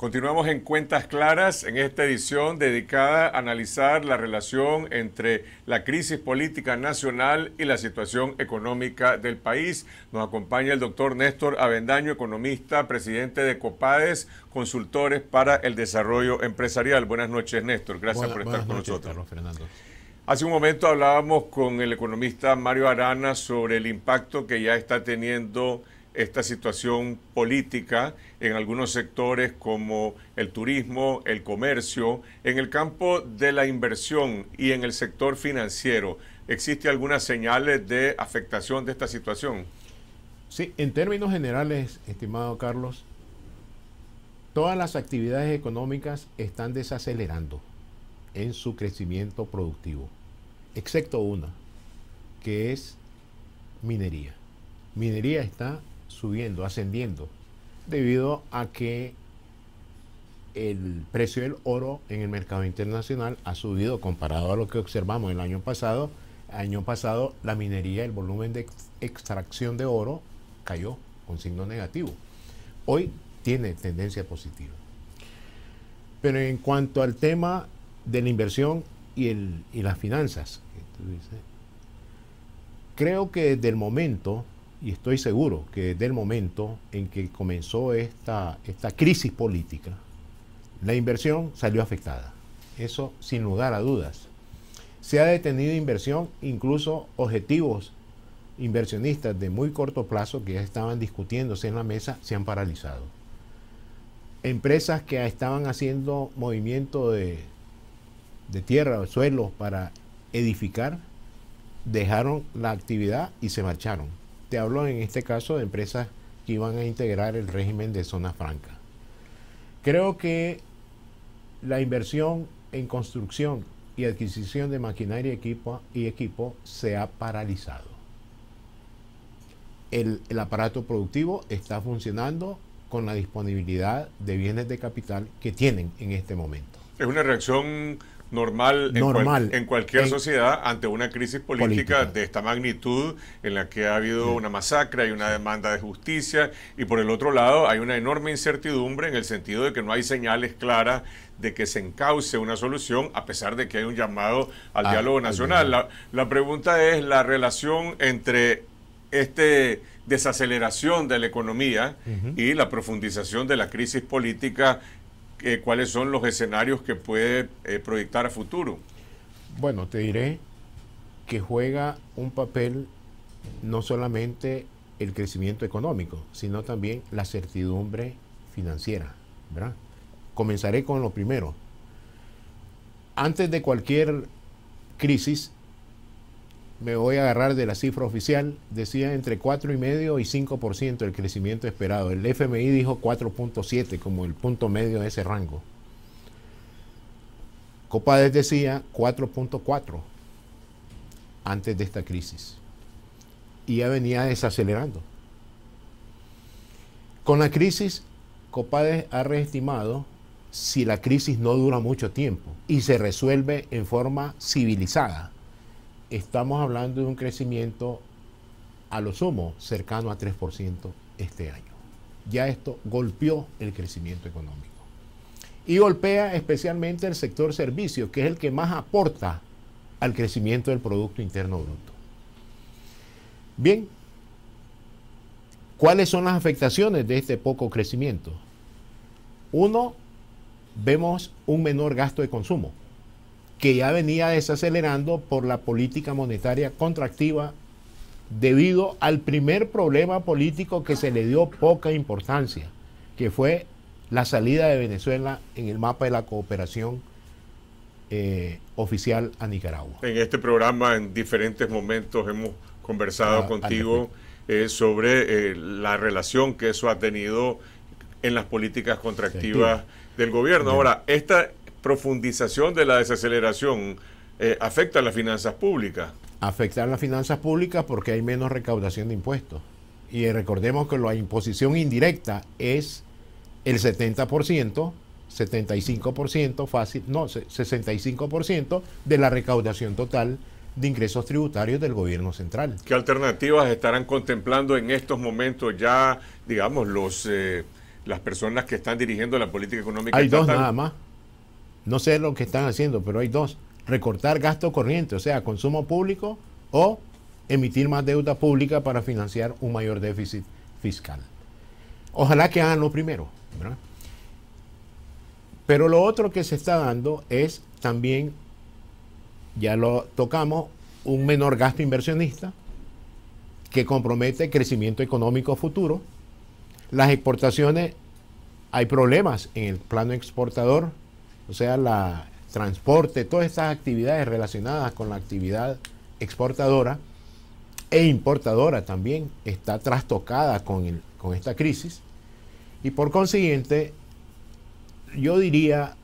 Continuamos en Cuentas Claras en esta edición dedicada a analizar la relación entre la crisis política nacional y la situación económica del país. Nos acompaña el doctor Néstor Avendaño, economista, presidente de Copades, consultores para el desarrollo empresarial. Buenas noches, Néstor. Gracias por estar con noches, nosotros. Carlos Fernando. Hace un momento hablábamos con el economista Mario Arana sobre el impacto que ya está teniendo esta situación política en algunos sectores como el turismo, el comercio, en el campo de la inversión y en el sector financiero. ¿Existe algunas señales de afectación de esta situación? Sí, en términos generales, estimado Carlos, todas las actividades económicas están desacelerando en su crecimiento productivo, excepto una, que es minería. Minería está subiendo, ascendiendo, debido a que el precio del oro en el mercado internacional ha subido comparado a lo que observamos el año pasado. Año pasado la minería, el volumen de extracción de oro cayó con signo negativo. Hoy tiene tendencia positiva. Pero en cuanto al tema de la inversión y, y las finanzas, creo que desde el momento y estoy seguro que desde el momento en que comenzó esta, crisis política, la inversión salió afectada. Eso sin lugar a dudas. Se ha detenido inversión, incluso objetivos inversionistas de muy corto plazo que ya estaban discutiéndose en la mesa se han paralizado. Empresas que estaban haciendo movimiento de, de tierra o suelo para edificar, dejaron la actividad y se marcharon te hablo en este caso de empresas que iban a integrar el régimen de zona franca. Creo que la inversión en construcción y adquisición de maquinaria y equipo, se ha paralizado. el aparato productivo está funcionando con la disponibilidad de bienes de capital que tienen en este momento. Es una reacción normal, En, en cualquier sociedad ante una crisis política, de esta magnitud en la que ha habido una masacre, y una demanda de justicia y por el otro lado hay una enorme incertidumbre en el sentido de que no hay señales claras de que se encauce una solución a pesar de que hay un llamado al ah, diálogo nacional. La, pregunta es la relación entre este desaceleración de la economía y la profundización de la crisis política eh, cuáles son los escenarios que puede eh, proyectar a futuro. Bueno, te diré que juega un papel no solamente el crecimiento económico, sino también la certidumbre financiera. Comenzaré con lo primero. Antes de cualquier crisis me voy a agarrar de la cifra oficial, decía entre 4,5 y 5% el crecimiento esperado. El FMI dijo 4.7 como el punto medio de ese rango. Copades decía 4.4 antes de esta crisis. Y ya venía desacelerando. Con la crisis, Copades ha reestimado si la crisis no dura mucho tiempo y se resuelve en forma civilizada estamos hablando de un crecimiento a lo sumo cercano a 3% este año. Ya esto golpeó el crecimiento económico. Y golpea especialmente el sector servicios, que es el que más aporta al crecimiento del Producto Interno Bruto. Bien, ¿cuáles son las afectaciones de este poco crecimiento? Uno, vemos un menor gasto de consumo que ya venía desacelerando por la política monetaria contractiva debido al primer problema político que se le dio poca importancia, que fue la salida de Venezuela en el mapa de la cooperación eh, oficial a Nicaragua. En este programa, en diferentes momentos, hemos conversado ah, contigo eh, sobre eh, la relación que eso ha tenido en las políticas contractivas del gobierno. Ahora, esta profundización de la desaceleración eh, afecta a las finanzas públicas. afecta a las finanzas públicas porque hay menos recaudación de impuestos. Y recordemos que la imposición indirecta es el 70%, 75% fácil, no, 65% de la recaudación total de ingresos tributarios del gobierno central. ¿Qué alternativas estarán contemplando en estos momentos ya, digamos, los eh, las personas que están dirigiendo la política económica? Hay dos nada más no sé lo que están haciendo, pero hay dos, recortar gasto corriente, o sea, consumo público o emitir más deuda pública para financiar un mayor déficit fiscal. Ojalá que hagan lo primero, Pero lo otro que se está dando es también, ya lo tocamos, un menor gasto inversionista que compromete crecimiento económico futuro. Las exportaciones, hay problemas en el plano exportador, o sea, la transporte, todas estas actividades relacionadas con la actividad exportadora e importadora también está trastocada con, con esta crisis. Y por consiguiente, yo diría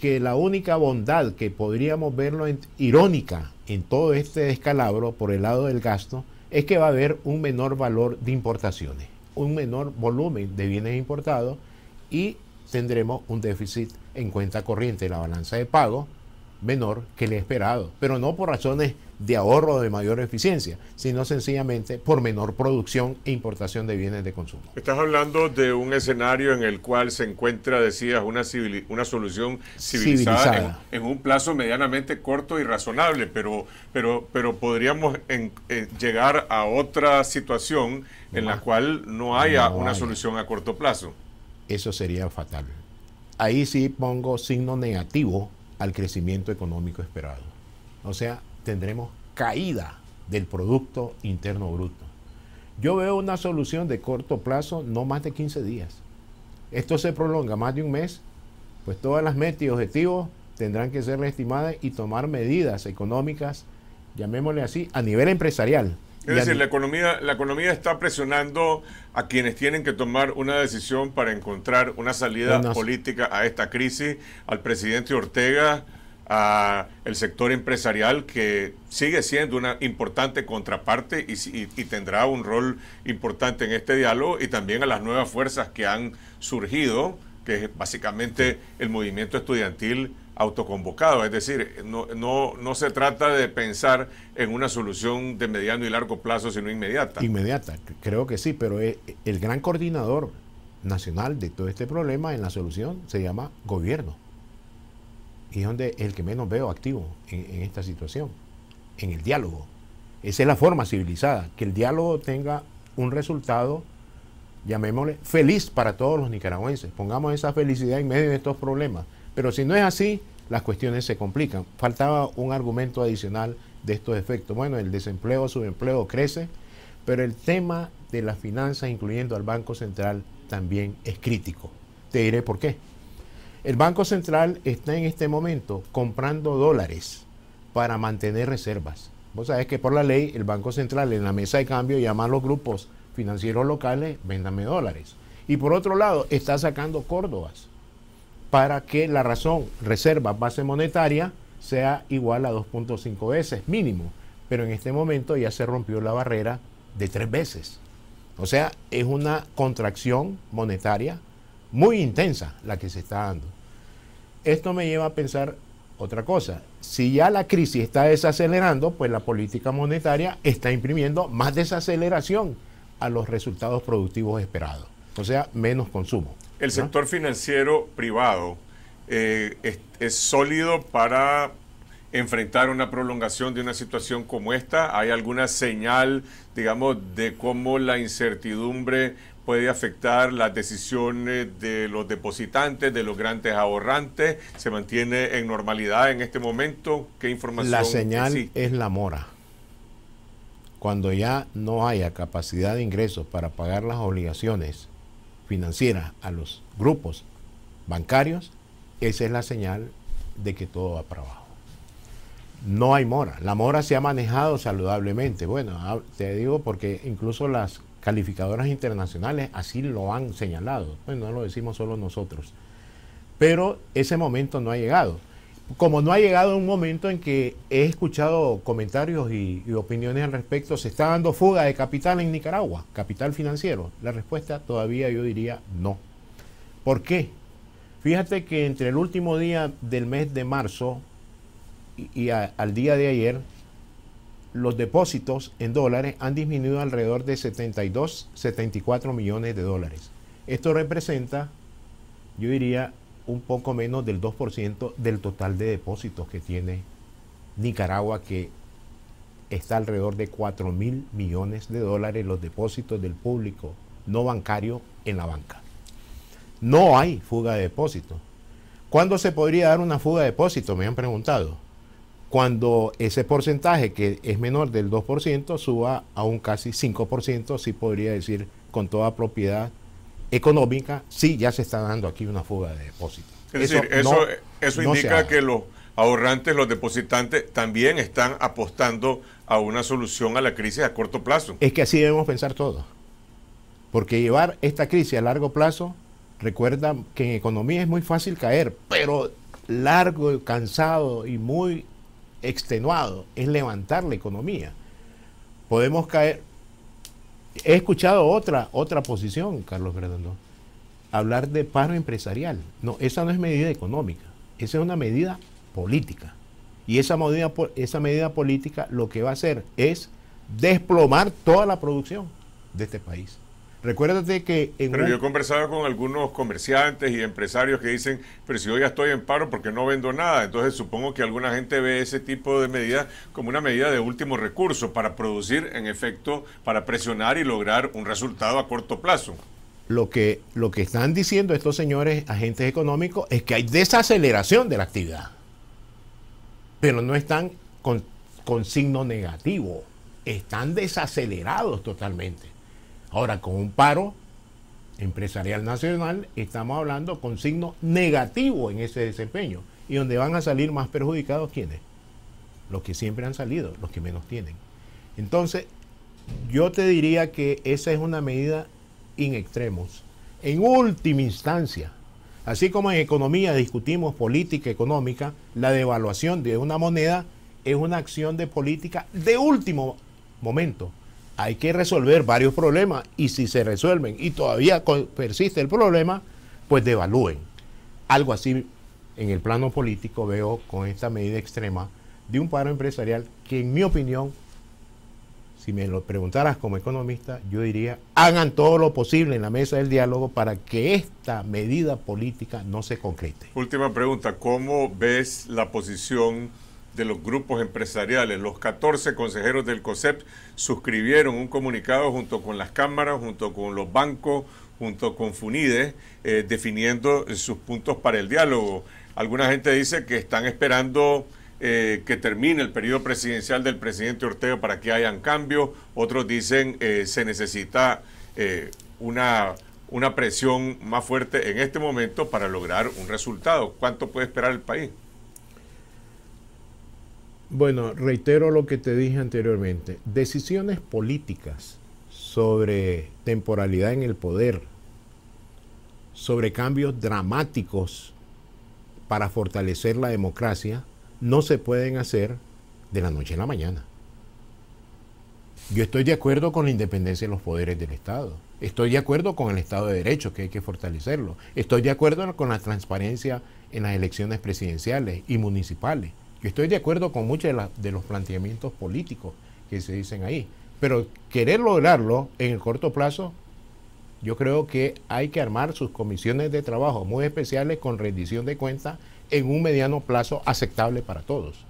que la única bondad que podríamos verlo irónica en todo este descalabro por el lado del gasto es que va a haber un menor valor de importaciones, un menor volumen de bienes importados y tendremos un déficit en cuenta corriente, la balanza de pago, menor que el esperado, pero no por razones de ahorro o de mayor eficiencia, sino sencillamente por menor producción e importación de bienes de consumo. Estás hablando de un escenario en el cual se encuentra, decías, una, una solución civilizada, En, un plazo medianamente corto y razonable, pero, pero, pero podríamos en, eh, llegar a otra situación en la cual no haya una solución a corto plazo eso sería fatal. Ahí sí pongo signo negativo al crecimiento económico esperado. O sea, tendremos caída del Producto Interno Bruto. Yo veo una solución de corto plazo, no más de 15 días. Esto se prolonga más de un mes, pues todas las metas y objetivos tendrán que ser estimadas y tomar medidas económicas, llamémosle así, a nivel empresarial, es decir, la economía, la economía está presionando a quienes tienen que tomar una decisión para encontrar una salida política a esta crisis, al presidente Ortega, al sector empresarial, que sigue siendo una importante contraparte y, y, y tendrá un rol importante en este diálogo, y también a las nuevas fuerzas que han surgido, que es básicamente el movimiento estudiantil autoconvocado. Es decir, no, no, se trata de pensar en una solución de mediano y largo plazo, sino inmediata. Inmediata, creo que sí, pero eh, el gran coordinador nacional de todo este problema en la solución se llama gobierno. Y es donde el que menos veo activo en, en esta situación, en el diálogo. Esa es la forma civilizada, que el diálogo tenga un resultado, llamémosle, feliz para todos los nicaragüenses. Pongamos esa felicidad en medio de estos problemas. Pero si no es así, las cuestiones se complican. Faltaba un argumento adicional de estos efectos. Bueno, el desempleo, subempleo crece, pero el tema de las finanzas, incluyendo al Banco Central, también es crítico. Te diré por qué. El Banco Central está en este momento comprando dólares para mantener reservas. Vos sabés que por la ley el Banco Central en la mesa de cambio llama a los grupos financieros locales, véndame dólares. Y por otro lado, está sacando Córdobas para que la razón reserva base monetaria sea igual a 2.5 veces mínimo. Pero en este momento ya se rompió la barrera de tres veces. O sea, es una contracción monetaria muy intensa la que se está dando. Esto me lleva a pensar otra cosa. Si ya la crisis está desacelerando, pues la política monetaria está imprimiendo más desaceleración a los resultados productivos esperados. O sea, menos consumo el sector financiero privado eh, es, sólido para enfrentar una prolongación de una situación como esta? ¿Hay alguna señal, digamos, de cómo la incertidumbre puede afectar las decisiones de los depositantes, de los grandes ahorrantes? ¿Se mantiene en normalidad en este momento? ¿Qué información? La señal es la mora. Cuando ya no haya capacidad de ingresos para pagar las obligaciones, financiera a los grupos bancarios, esa es la señal de que todo va para abajo. No hay mora. La mora se ha manejado saludablemente. Bueno, ah, te digo porque incluso las calificadoras internacionales así lo han señalado. Pues no lo decimos solo nosotros. Pero ese momento no ha llegado como no ha llegado un momento en que he escuchado comentarios y, opiniones al respecto, se está dando fuga de capital en Nicaragua, capital financiero. La respuesta todavía yo diría no. ¿Por qué? Fíjate que entre el último día del mes de marzo y, al día de ayer, los depósitos en dólares han disminuido alrededor de 72, 74 millones de dólares. Esto representa, yo diría, un poco menos del 2% del total de depósitos que tiene Nicaragua, que está alrededor de 4 mil millones de dólares los depósitos del público no bancario en la banca. No hay fuga de depósitos. ¿Cuándo se podría dar una fuga de depósitos? Me han preguntado. Cuando ese porcentaje, que es menor del 2%, suba a un casi 5%, sí podría decir con toda propiedad económica, sí ya se está dando aquí una fuga de depósitos. Es eso decir, eso, indica que los ahorrantes, los depositantes también están apostando a una solución a la crisis a corto plazo. Es que así debemos pensar todos. Porque llevar esta crisis a largo plazo, recuerda que en economía es muy fácil caer, pero largo, cansado y muy extenuado es levantar la economía. Podemos caer, He escuchado otra, otra posición, Carlos Fernando, hablar de paro empresarial. No, esa no es medida económica, esa es una medida política. Y esa esa medida política lo que va a hacer es desplomar toda la producción de este país. Recuérdate que... pero yo he conversado con algunos comerciantes y empresarios que dicen, pero si yo ya estoy en paro porque no vendo nada, entonces supongo que alguna gente ve ese tipo de medidas como una medida de último recurso para producir, en efecto, para presionar y lograr un resultado a corto plazo. Lo que, lo que están diciendo estos señores agentes económicos es que hay desaceleración de la actividad, pero no están con signo negativo, están desacelerados totalmente. Ahora, con un paro empresarial nacional, estamos hablando con signo negativo en ese desempeño. Y donde van a salir más perjudicados, ¿quiénes? Los que siempre han salido, los que menos tienen. Entonces, yo te diría que esa es una medida in extremos. En última instancia, así como en economía discutimos política económica, la devaluación de una moneda es una acción de política de último momento hay que resolver varios problemas y si se resuelven y todavía persiste el problema, pues devalúen. Algo así en el plano político veo con esta medida extrema de un paro empresarial que en mi opinión, si me lo preguntaras como economista, yo diría, hagan todo lo posible en la mesa del diálogo para que esta medida política no se concrete. Última pregunta, ¿cómo ves la posición? de los grupos empresariales. Los 14 consejeros del COSEP suscribieron un comunicado junto con las cámaras, junto con los bancos, junto con FUNIDES, eh, definiendo sus puntos para el diálogo. Alguna gente dice que están esperando eh, que termine el periodo presidencial del presidente Ortega para que hayan cambio Otros dicen eh, se necesita una, una presión más fuerte en este momento para lograr un resultado. ¿Cuánto puede esperar el país? Bueno, reitero lo que te dije anteriormente. Decisiones políticas sobre temporalidad en el poder, sobre cambios dramáticos para fortalecer la democracia, no se pueden hacer de la noche a la mañana. Yo estoy de acuerdo con la independencia de los poderes del Estado. Estoy de acuerdo con el Estado de Derecho, que hay que fortalecerlo. Estoy de acuerdo con la transparencia en las elecciones presidenciales y municipales. Yo estoy de acuerdo con muchos de, los planteamientos políticos que se dicen ahí, pero querer lograrlo en el corto plazo, yo creo que hay que armar sus comisiones de trabajo muy especiales con rendición de cuentas en un mediano plazo aceptable para todos.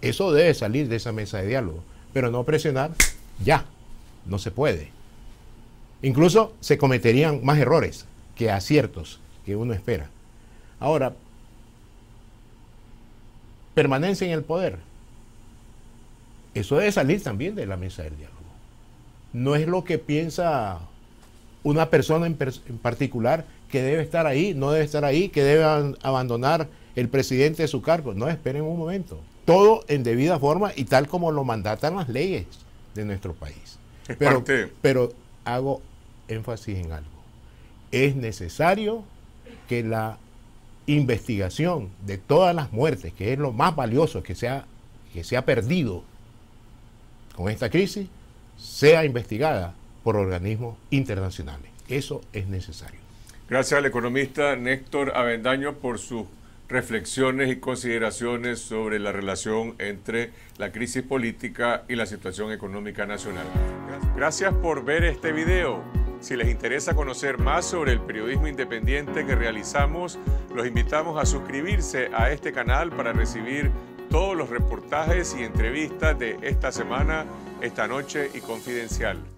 Eso debe salir de esa mesa de diálogo, pero no presionar ya, no se puede. Incluso se cometerían más errores que aciertos que uno espera. Ahora, permanencia en el poder. Eso debe salir también de la mesa del diálogo. No es lo que piensa una persona en, particular que debe estar ahí, no debe estar ahí, que debe abandonar el presidente de su cargo. No, esperen un momento. Todo en debida forma y tal como lo mandatan las leyes de nuestro país. pero hago énfasis en algo. Es necesario que la investigación de todas las muertes, que es lo más valioso que se ha, que perdido con esta crisis, sea investigada por organismos internacionales. Eso es necesario. Gracias al economista Néstor Avendaño por sus reflexiones y consideraciones sobre la relación entre la crisis política y la situación económica nacional. Gracias por ver este video. Si les interesa conocer más sobre el periodismo independiente que realizamos, los invitamos a suscribirse a este canal para recibir todos los reportajes y entrevistas de esta semana, esta noche y confidencial.